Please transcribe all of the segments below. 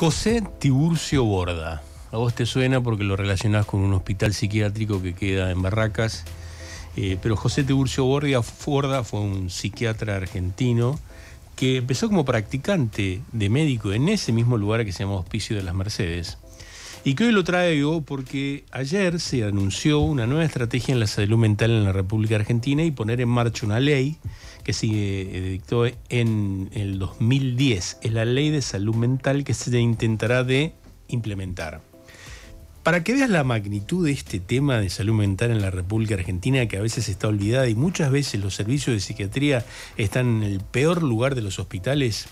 José Tiburcio Borda. A vos te suena porque lo relacionás con un hospital psiquiátrico que queda en Barracas. Eh, pero José Tiburcio Borda fue un psiquiatra argentino que empezó como practicante de médico en ese mismo lugar que se llama Hospicio de las Mercedes. Y que hoy lo traigo porque ayer se anunció una nueva estrategia en la salud mental en la República Argentina y poner en marcha una ley que se eh, dictó en el 2010. Es la ley de salud mental que se intentará de implementar. Para que veas la magnitud de este tema de salud mental en la República Argentina, que a veces está olvidada y muchas veces los servicios de psiquiatría están en el peor lugar de los hospitales,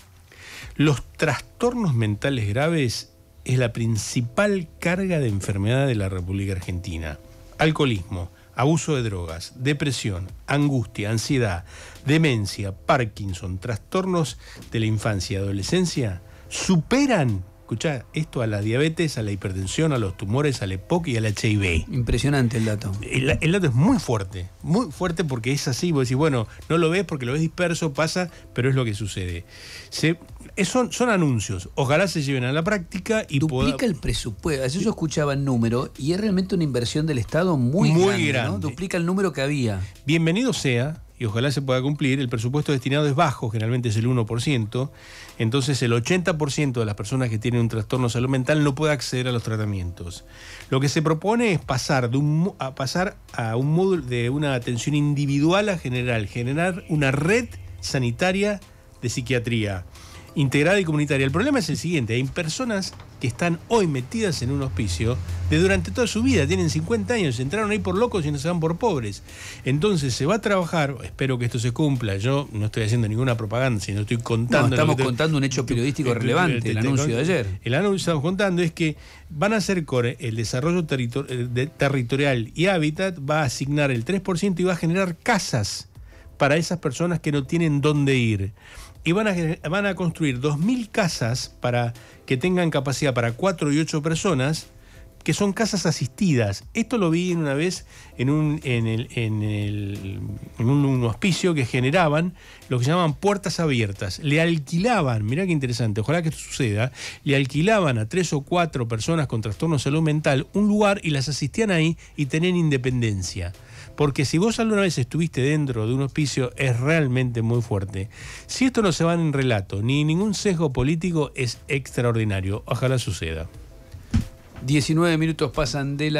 los trastornos mentales graves es la principal carga de enfermedad de la República Argentina. Alcoholismo, abuso de drogas, depresión, angustia, ansiedad, demencia, Parkinson, trastornos de la infancia y adolescencia, superan, escucha esto a la diabetes, a la hipertensión, a los tumores, al EPOC y al HIV. Impresionante el dato. El, dato es muy fuerte, muy fuerte porque es así, vos decís, bueno, no lo ves porque lo ves disperso, pasa, pero es lo que sucede. Se, son, son anuncios. Ojalá se lleven a la práctica y Duplica el presupuesto. Ayer yo escuchaba el número y es realmente una inversión del Estado muy, grande. Duplica el número que había. Bienvenido sea, y ojalá se pueda cumplir, el presupuesto destinado es bajo, generalmente es el 1%, entonces el 80% de las personas que tienen un trastorno salud mental no puede acceder a los tratamientos. Lo que se propone es pasar, de a, pasar a un módulo de una atención individual a general, generar una red sanitaria de psiquiatría integrada y comunitaria. El problema es el siguiente, hay personas que están hoy metidas en un hospicio de durante toda su vida, tienen 50 años, entraron ahí por locos y no se van por pobres. Entonces se va a trabajar, espero que esto se cumpla, yo no estoy haciendo ninguna propaganda, sino estoy contando... estamos contando un hecho periodístico relevante, el anuncio de ayer. El anuncio que estamos contando es que van a hacer el desarrollo eh, territorial y hábitat, va a asignar el 3% y va a generar casas para esas personas que no tienen dónde ir y van a, van a construir 2.000 casas para que tengan capacidad para 4 y 8 personas, que son casas asistidas. Esto lo vi una vez en un, en el, en un, hospicio que generaban lo que llaman puertas abiertas. Le alquilaban, mirá qué interesante, ojalá que esto suceda, le alquilaban a tres o cuatro personas con trastorno de salud mental un lugar y las asistían ahí y tenían independencia. Porque si vos alguna vez estuviste dentro de un hospicio, es realmente muy fuerte. Si esto no se va en relato, ni ningún sesgo político, es extraordinario. Ojalá suceda. 19 minutos pasan de la...